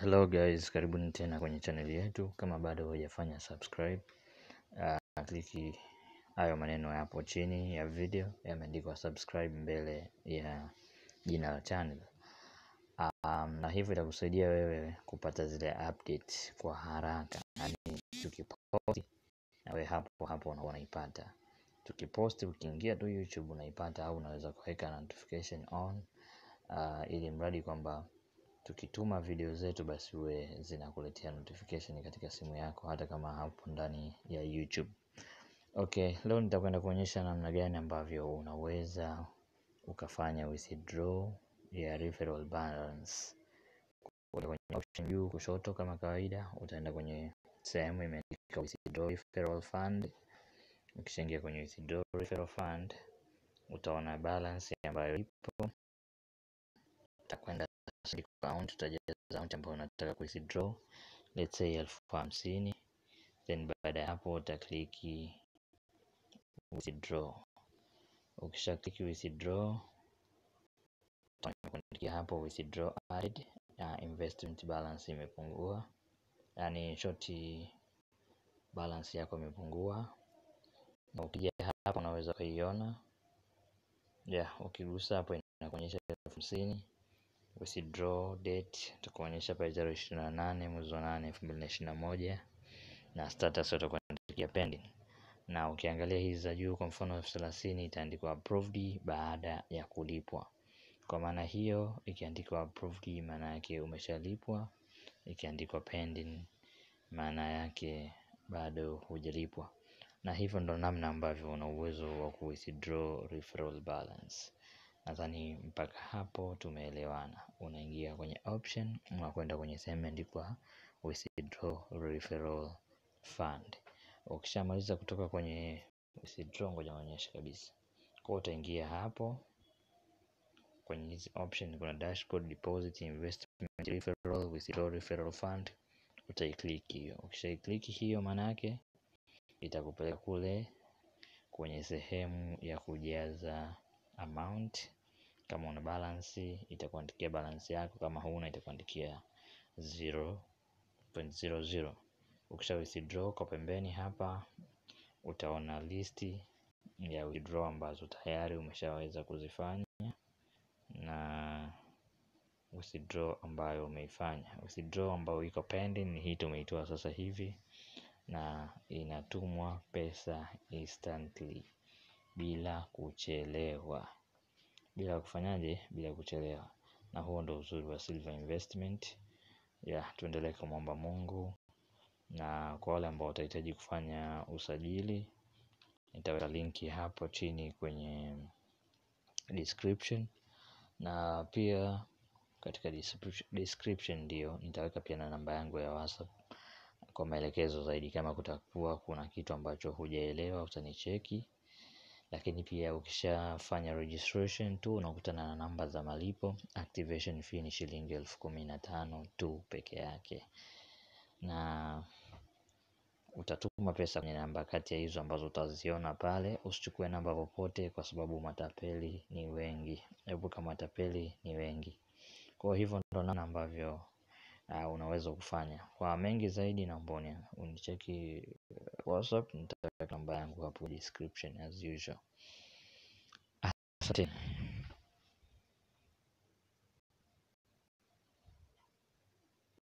Hello guys, karibuni tena kwenye channel yetu. Kama bado hujafanya subscribe, uh, kliki hayo maneno yapo chini ya video yameandikwa subscribe mbele ya jina la channel. Um, na hivyo itakusaidia wewe kupata zile update kwa haraka, yani tukiposti na wewe hapo hapo unakuwa unaipata. Tukiposti ukiingia tu YouTube unaipata, au unaweza kuweka notification on, uh, ili mradi kwamba Tukituma video zetu basi uwe zinakuletea notification katika simu yako hata kama hapo ndani ya YouTube. Okay, leo nitakwenda kuonyesha namna gani ambavyo unaweza ukafanya withdraw ya referral balance. Kwenye option juu kushoto, kama kawaida, utaenda kwenye sehemu imeandika withdraw referral fund. Ukishaingia kwenye withdraw referral fund, utaona balance ambayo ipo, utakwenda Account utajaza amount ambayo unataka ku withdraw Let's say elfu hamsini Then baada ya hapo utakliki withdraw Ukisha click withdraw Utakuandikia hapo withdraw aid Investment balance imepungua Yani short balance yako imepungua na ukija hapa unaweza ukaiona yeah ukigusa hapo inakuonyesha elfu hamsini. Withdraw date itakuonyesha pale tarehe ishirini na nane mwezi wa nane elfu mbili na ishirini na moja na status watakuwa pending na ukiangalia hizi za juu kwa mfano elfu thelathini itaandikwa approved baada ya kulipwa. Kwa maana hiyo ikiandikwa approved, maana yake umeshalipwa. Ikiandikwa pending, maana yake bado hujalipwa, na hivyo ndo namna ambavyo una uwezo wa ku withdraw referral balance. Nadhani mpaka hapo tumeelewana unaingia kwenye option unakwenda kwenye sehemu imeandikwa withdraw referral fund Ukishamaliza kutoka kwenye withdraw ngoja nionyeshe kabisa Kwa utaingia hapo kwenye hizi option kuna dashboard, deposit, investment, referral, withdraw referral fund Utaiklik hiyo Ukishaiklik hiyo maana yake Itakupeleka kule kwenye sehemu ya kujaza amount kama una balance itakuandikia balance yako, kama huna itakuandikia 0.00. Ukisha withdraw kwa pembeni hapa, utaona listi ya withdraw ambazo tayari umeshaweza kuzifanya na withdraw ambayo umeifanya. Withdraw ambayo iko pending ni hii tumeitoa sasa hivi na inatumwa pesa instantly bila kuchelewa bila kufanyaje bila kuchelewa na huo ndo uzuri wa silver investment ya tuendelee kumwomba mungu na kwa wale ambao watahitaji kufanya usajili nitaweka linki hapo chini kwenye description na pia katika description ndio nitaweka pia na namba yangu ya whatsapp kwa maelekezo zaidi kama kutakuwa kuna kitu ambacho hujaelewa utanicheki lakini pia ukishafanya registration tu unakutana na namba za malipo, activation fee ni shilingi elfu kumi na tano tu peke yake. Na utatuma pesa kwenye namba kati ya hizo ambazo utaziona pale, usichukue namba popote kwa sababu matapeli ni wengi. Epuka matapeli ni wengi. Kwa hivyo ndo namna ambavyo uh, unaweza kufanya. Kwa mengi zaidi naomba unicheki uh, WhatsApp namba yangu hapo description as usual. Asante.